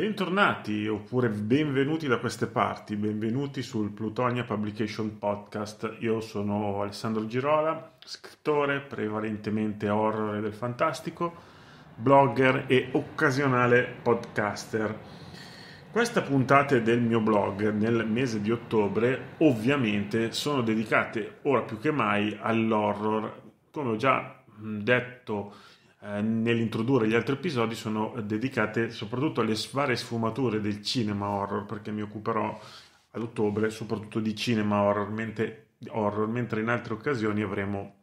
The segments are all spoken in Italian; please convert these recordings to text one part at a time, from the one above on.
Bentornati oppure benvenuti da queste parti, benvenuti sul Plutonia Publication Podcast. Io sono Alessandro Girola, scrittore prevalentemente horror del fantastico, blogger e occasionale podcaster. Queste puntate del mio blog nel mese di ottobre ovviamente sono dedicate ora più che mai all'horror, come ho già detto eh, nell'introdurre gli altri episodi sono dedicate soprattutto alle varie sfumature del cinema horror, perché mi occuperò ad ottobre soprattutto di cinema horror, mentre, horror, mentre in altre occasioni avremo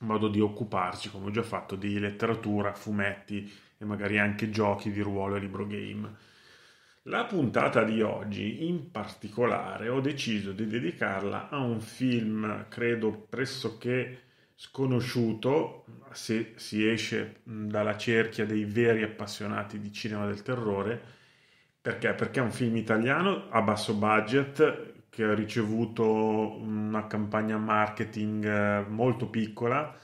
modo di occuparci, come ho già fatto, di letteratura, fumetti e magari anche giochi di ruolo e libro game. La puntata di oggi in particolare ho deciso di dedicarla a un film, credo pressoché sconosciuto, se si esce dalla cerchia dei veri appassionati di cinema del terrore, perché? Perché è un film italiano a basso budget che ha ricevuto una campagna marketing eh, molto piccola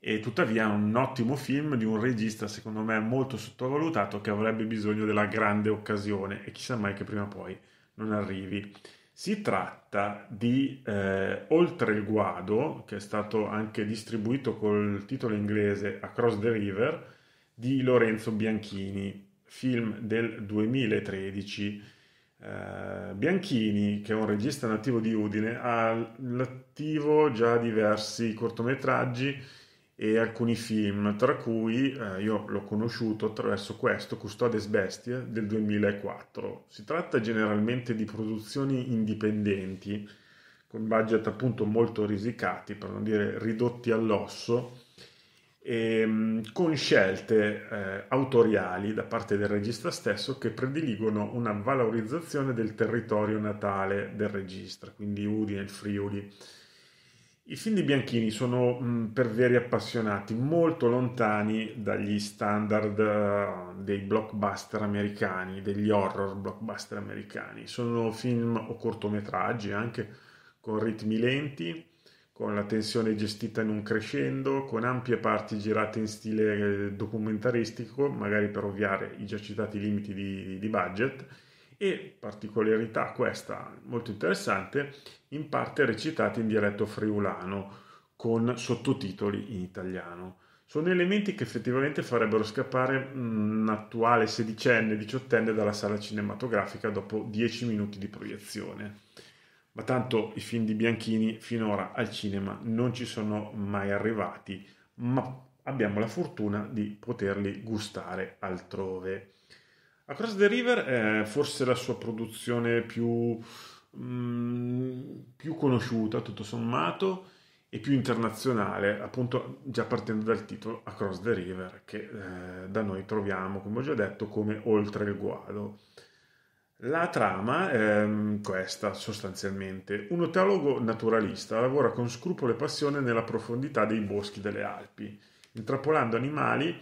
e tuttavia è un ottimo film di un regista secondo me molto sottovalutato che avrebbe bisogno della grande occasione e chissà mai che prima o poi non arrivi. Si tratta di eh, Oltre il guado, che è stato anche distribuito col titolo inglese Across the River, di Lorenzo Bianchini, film del 2013. Eh, Bianchini, che è un regista nativo di Udine, ha l'attivo già diversi cortometraggi e alcuni film, tra cui eh, io l'ho conosciuto attraverso questo Custodes Bestia del 2004. Si tratta generalmente di produzioni indipendenti con budget appunto molto risicati, per non dire ridotti all'osso, e, ehm, con scelte eh, autoriali da parte del regista stesso che prediligono una valorizzazione del territorio natale del regista, quindi Udine, il Friuli i film di Bianchini sono mh, per veri appassionati, molto lontani dagli standard uh, dei blockbuster americani, degli horror blockbuster americani. Sono film o cortometraggi anche con ritmi lenti, con la tensione gestita in un crescendo, con ampie parti girate in stile eh, documentaristico, magari per ovviare i già citati limiti di, di budget e particolarità questa molto interessante, in parte recitata in dialetto friulano con sottotitoli in italiano. Sono elementi che effettivamente farebbero scappare mm, un attuale sedicenne, diciottenne dalla sala cinematografica dopo dieci minuti di proiezione. Ma tanto i film di Bianchini finora al cinema non ci sono mai arrivati, ma abbiamo la fortuna di poterli gustare altrove. Across the River è forse la sua produzione più, mh, mm, più conosciuta, tutto sommato, e più internazionale, appunto già partendo dal titolo Across the River, che eh, da noi troviamo, come ho già detto, come Oltre il Guado. La trama è ehm, questa sostanzialmente. Un oteologo naturalista lavora con scrupolo e passione nella profondità dei boschi delle Alpi, intrappolando animali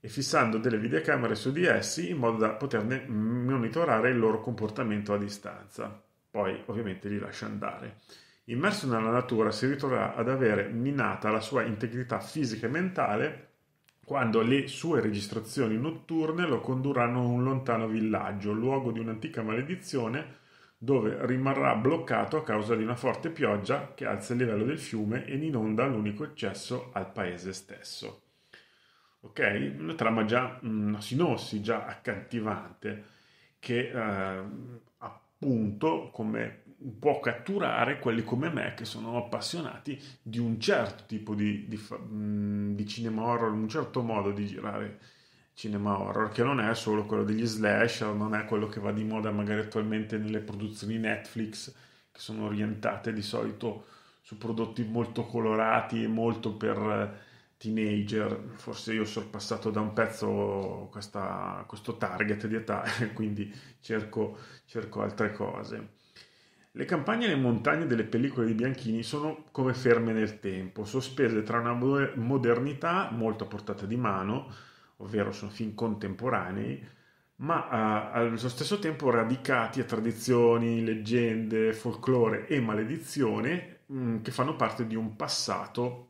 e fissando delle videocamere su di essi in modo da poterne monitorare il loro comportamento a distanza. Poi ovviamente li lascia andare. Immerso nella natura si ritroverà ad avere minata la sua integrità fisica e mentale quando le sue registrazioni notturne lo condurranno a un lontano villaggio, luogo di un'antica maledizione, dove rimarrà bloccato a causa di una forte pioggia che alza il livello del fiume e inonda l'unico accesso al paese stesso ok? Una trama già, una sinossi già accattivante che eh, appunto come può catturare quelli come me che sono appassionati di un certo tipo di, di, mm, di cinema horror, un certo modo di girare cinema horror, che non è solo quello degli slasher, non è quello che va di moda magari attualmente nelle produzioni Netflix, che sono orientate di solito su prodotti molto colorati e molto per teenager, forse io ho sorpassato da un pezzo questa, questo target di età quindi cerco, cerco altre cose. Le campagne e le montagne delle pellicole di Bianchini sono come ferme nel tempo, sospese tra una modernità molto a portata di mano, ovvero sono film contemporanei, ma eh, allo stesso tempo radicati a tradizioni, leggende, folklore e maledizione mh, mm, che fanno parte di un passato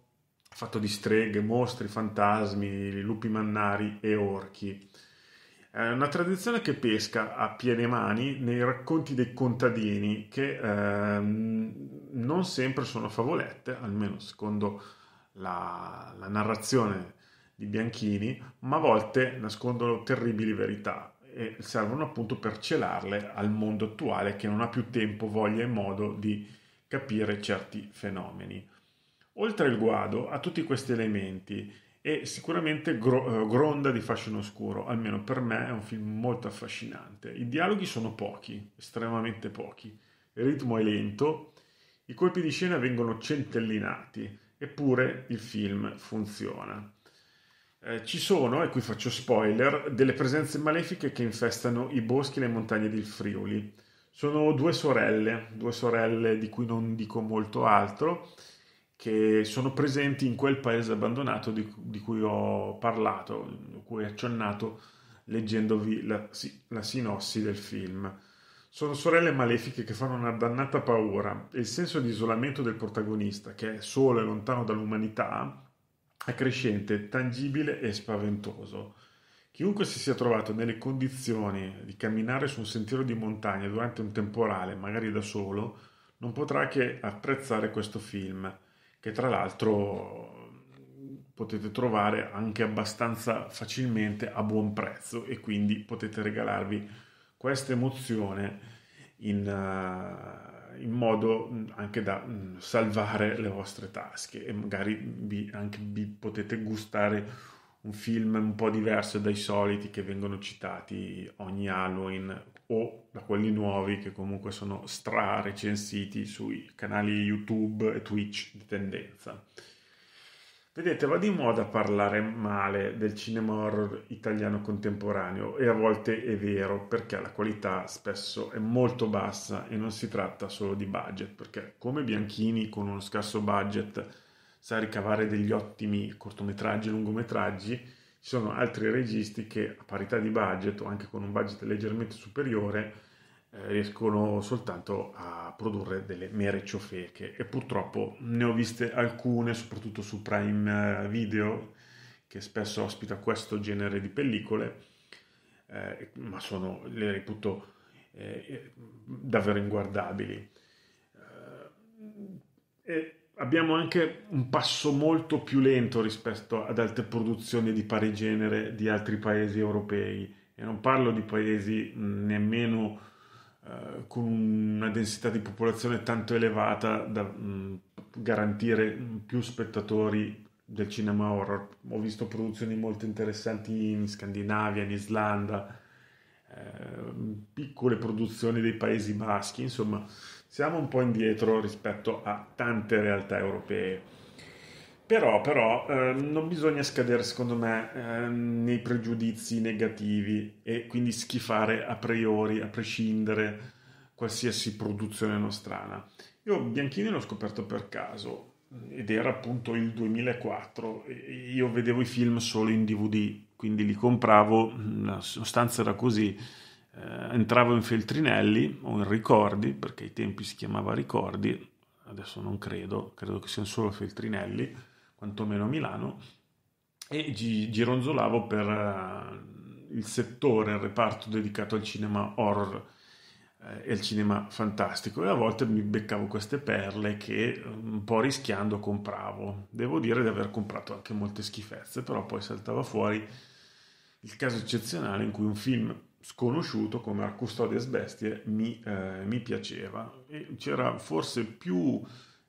fatto di streghe, mostri, fantasmi, lupi mannari e orchi. È una tradizione che pesca a piene mani nei racconti dei contadini che ehm, non sempre sono favolette, almeno secondo la, la narrazione di Bianchini, ma a volte nascondono terribili verità e servono appunto per celarle al mondo attuale che non ha più tempo, voglia e modo di capire certi fenomeni. Oltre il guado ha tutti questi elementi e sicuramente gro- eh, gronda di fascino oscuro, almeno per me è un film molto affascinante. I dialoghi sono pochi, estremamente pochi, il ritmo è lento, i colpi di scena vengono centellinati, eppure il film funziona. Eh, ci sono, e qui faccio spoiler, delle presenze malefiche che infestano i boschi e le montagne del Friuli. Sono due sorelle, due sorelle di cui non dico molto altro, che sono presenti in quel paese abbandonato di, di cui ho parlato, di cui ho accennato leggendovi la, la sinossi del film. Sono sorelle malefiche che fanno una dannata paura e il senso di isolamento del protagonista, che è solo e lontano dall'umanità, è crescente, tangibile e spaventoso. Chiunque si sia trovato nelle condizioni di camminare su un sentiero di montagna durante un temporale, magari da solo, non potrà che apprezzare questo film che tra l'altro potete trovare anche abbastanza facilmente a buon prezzo e quindi potete regalarvi questa emozione in, uh, in modo anche da salvare le vostre tasche e magari vi, anche vi potete gustare un film un po' diverso dai soliti che vengono citati ogni Halloween o da quelli nuovi che comunque sono stra recensiti sui canali YouTube e Twitch di tendenza. Vedete, va di moda parlare male del cinema horror italiano contemporaneo e a volte è vero perché la qualità spesso è molto bassa e non si tratta solo di budget, perché come Bianchini con uno scarso budget sa ricavare degli ottimi cortometraggi e lungometraggi, ci sono altri registi che a parità di budget o anche con un budget leggermente superiore eh, riescono soltanto a produrre delle mere ciofeche e purtroppo ne ho viste alcune soprattutto su Prime eh, Video che spesso ospita questo genere di pellicole eh, ma sono, le reputo eh, davvero inguardabili eh, e, abbiamo anche un passo molto più lento rispetto ad altre produzioni di pari genere di altri paesi europei e non parlo di paesi nemmeno eh, con una densità di popolazione tanto elevata da mh, garantire più spettatori del cinema horror. Ho visto produzioni molto interessanti in Scandinavia, in Islanda, eh, piccole produzioni dei Paesi Baschi, insomma, siamo un po' indietro rispetto a tante realtà europee. Però, però eh, non bisogna scadere, secondo me, eh, nei pregiudizi negativi e quindi schifare a priori, a prescindere, qualsiasi produzione nostrana. Io Bianchini l'ho scoperto per caso ed era appunto il 2004. Io vedevo i film solo in DVD, quindi li compravo, la sostanza era così eh, entravo in Feltrinelli o in Ricordi, perché ai tempi si chiamava Ricordi, adesso non credo, credo che siano solo Feltrinelli, quantomeno a Milano, e gi- gironzolavo per uh, il settore, il reparto dedicato al cinema horror eh, e al cinema fantastico e a volte mi beccavo queste perle che eh, un po' rischiando compravo. Devo dire di aver comprato anche molte schifezze, però poi saltava fuori il caso eccezionale in cui un film sconosciuto come Arcustodes Bestie mi, eh, mi piaceva. E c'era forse più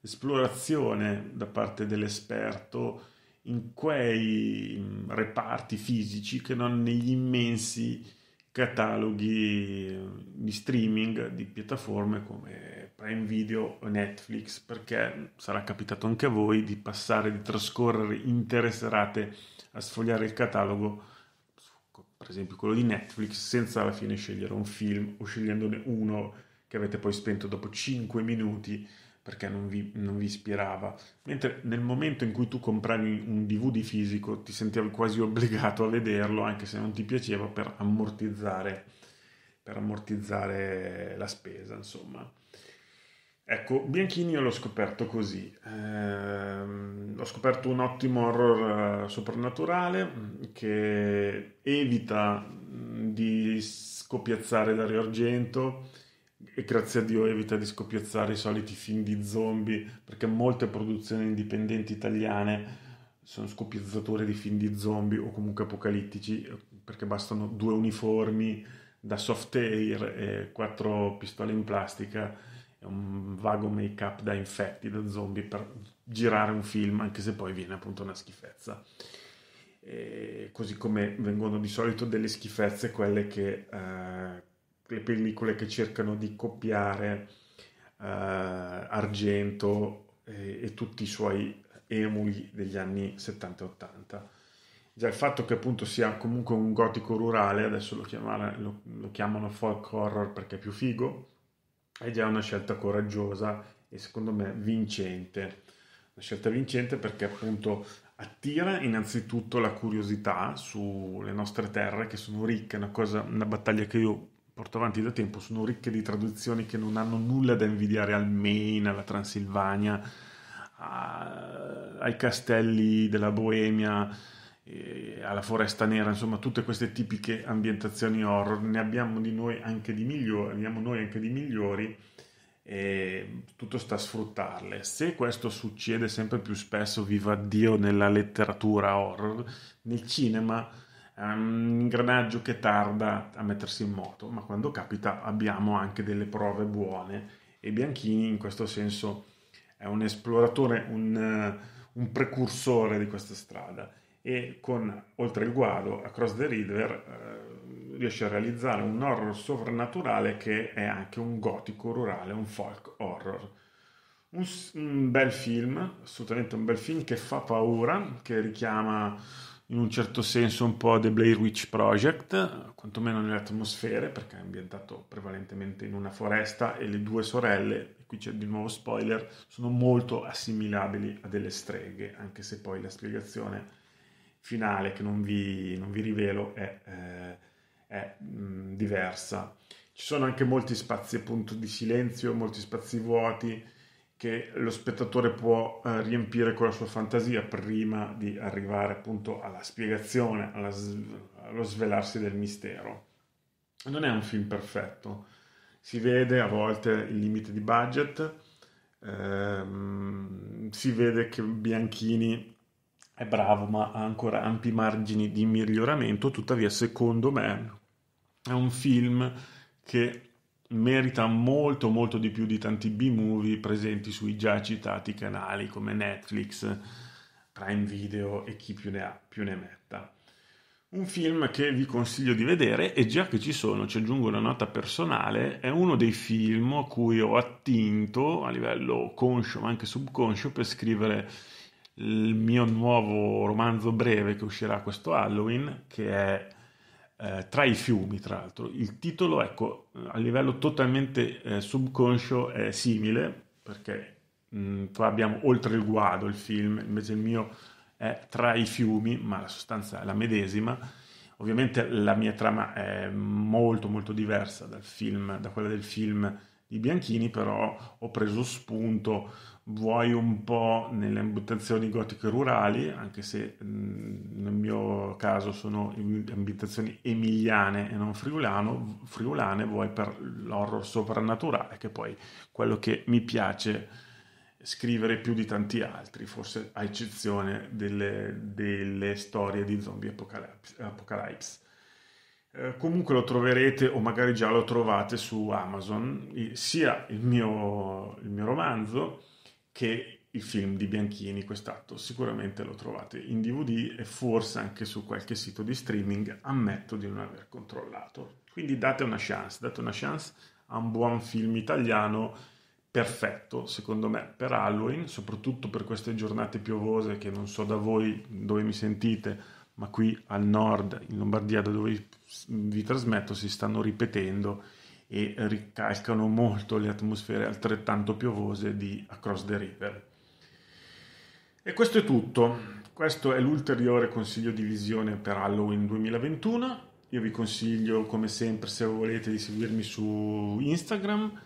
esplorazione da parte dell'esperto in quei mm, reparti fisici che non negli immensi cataloghi mm, di streaming di piattaforme come Prime Video o Netflix, perché sarà capitato anche a voi di passare, di trascorrere intere serate a sfogliare il catalogo per esempio quello di Netflix, senza alla fine scegliere un film o scegliendone uno che avete poi spento dopo 5 minuti perché non vi, non vi ispirava. Mentre nel momento in cui tu compravi un DVD fisico ti sentivi quasi obbligato a vederlo, anche se non ti piaceva, per ammortizzare, per ammortizzare la spesa, insomma. Ecco, Bianchini l'ho scoperto così. Eh, ho scoperto un ottimo horror eh, soprannaturale mm, che evita mm, di scoppiazzare Dario Argento e grazie a Dio evita di scopiazzare i soliti film di zombie perché molte produzioni indipendenti italiane sono scopiazzature di film di zombie o comunque apocalittici eh, perché bastano due uniformi da soft air e quattro pistole in plastica un vago make-up da infetti, da zombie per girare un film, anche se poi viene appunto una schifezza. E così come vengono di solito delle schifezze quelle che eh, le pellicole che cercano di copiare eh, Argento e, e, tutti i suoi emuli degli anni 70 e 80 già il fatto che appunto sia comunque un gotico rurale, adesso lo, chiamare, lo, lo chiamano folk horror perché è più figo, è già una scelta coraggiosa e secondo me vincente. Una scelta vincente perché appunto attira innanzitutto la curiosità sulle nostre terre che sono ricche, una, cosa, una battaglia che io porto avanti da tempo, sono ricche di traduzioni che non hanno nulla da invidiare al Maine, alla Transilvania, a, ai castelli della Boemia, alla Foresta Nera, insomma tutte queste tipiche ambientazioni horror, ne abbiamo di noi anche di migliori, abbiamo noi anche di migliori e tutto sta a sfruttarle. Se questo succede sempre più spesso, viva Dio, nella letteratura horror, nel cinema è ehm, un ingranaggio che tarda a mettersi in moto, ma quando capita abbiamo anche delle prove buone e Bianchini in questo senso è un esploratore, un, un precursore di questa strada e con Oltre il guado, Across the River, eh, riesce a realizzare un horror sovrannaturale che è anche un gotico rurale, un folk horror. Un, un bel film, assolutamente un bel film che fa paura, che richiama in un certo senso un po' The Blair Witch Project, quantomeno nelle atmosfere, perché è ambientato prevalentemente in una foresta e le due sorelle, qui c'è di nuovo spoiler, sono molto assimilabili a delle streghe, anche se poi la spiegazione è finale che non vi, non vi rivelo è, eh, è mh, diversa. Ci sono anche molti spazi appunto di silenzio, molti spazi vuoti che lo spettatore può eh, riempire con la sua fantasia prima di arrivare appunto alla spiegazione, alla, allo svelarsi del mistero. Non è un film perfetto, si vede a volte il limite di budget, ehm, si vede che Bianchini è bravo ma ha ancora ampi margini di miglioramento, tuttavia secondo me è un film che merita molto molto di più di tanti B-movie presenti sui già citati canali come Netflix, Prime Video e chi più ne ha più ne metta. Un film che vi consiglio di vedere e già che ci sono, ci aggiungo una nota personale, è uno dei film a cui ho attinto a livello conscio ma anche subconscio per scrivere il mio nuovo romanzo breve che uscirà questo Halloween, che è eh, Tra i fiumi, tra l'altro. Il titolo, ecco, a livello totalmente eh, subconscio è simile, perché mh, mm, qua abbiamo Oltre il guado il film, invece il mio è Tra i fiumi, ma la sostanza è la medesima. Ovviamente la mia trama è molto molto diversa film, da quella del film di Bianchini, però ho preso spunto vuoi un po' nelle ambientazioni gotiche rurali, anche se nel mio caso sono ambientazioni emiliane e non friulano, friulane, vuoi per l'horror soprannaturale, che poi quello che mi piace scrivere più di tanti altri, forse a eccezione delle, delle storie di zombie apocalypse. Eh, comunque lo troverete o magari già lo trovate su Amazon, sia il mio, il mio romanzo, che il film di Bianchini, quest'atto sicuramente lo trovate in DVD e forse anche su qualche sito di streaming, ammetto di non aver controllato. Quindi date una chance, date una chance a un buon film italiano perfetto, secondo me, per Halloween, soprattutto per queste giornate piovose che non so da voi dove mi sentite, ma qui al nord, in Lombardia, da dove vi trasmetto, si stanno ripetendo e ricalcano molto le atmosfere altrettanto piovose di Across the River. E questo è tutto. Questo è l'ulteriore consiglio di visione per Halloween 2021. Io vi consiglio, come sempre, se volete, di seguirmi su Instagram,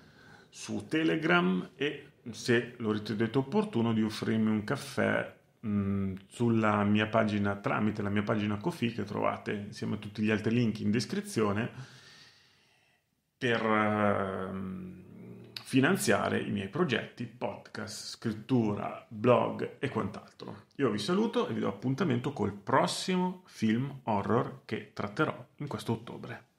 su Telegram e, se lo ritenete opportuno, di offrirmi un caffè mh, mm, sulla mia pagina tramite la mia pagina Kofi che trovate insieme a tutti gli altri link in descrizione per ehm, finanziare i miei progetti, podcast, scrittura, blog e quant'altro. Io vi saluto e vi do appuntamento col prossimo film horror che tratterò in questo ottobre.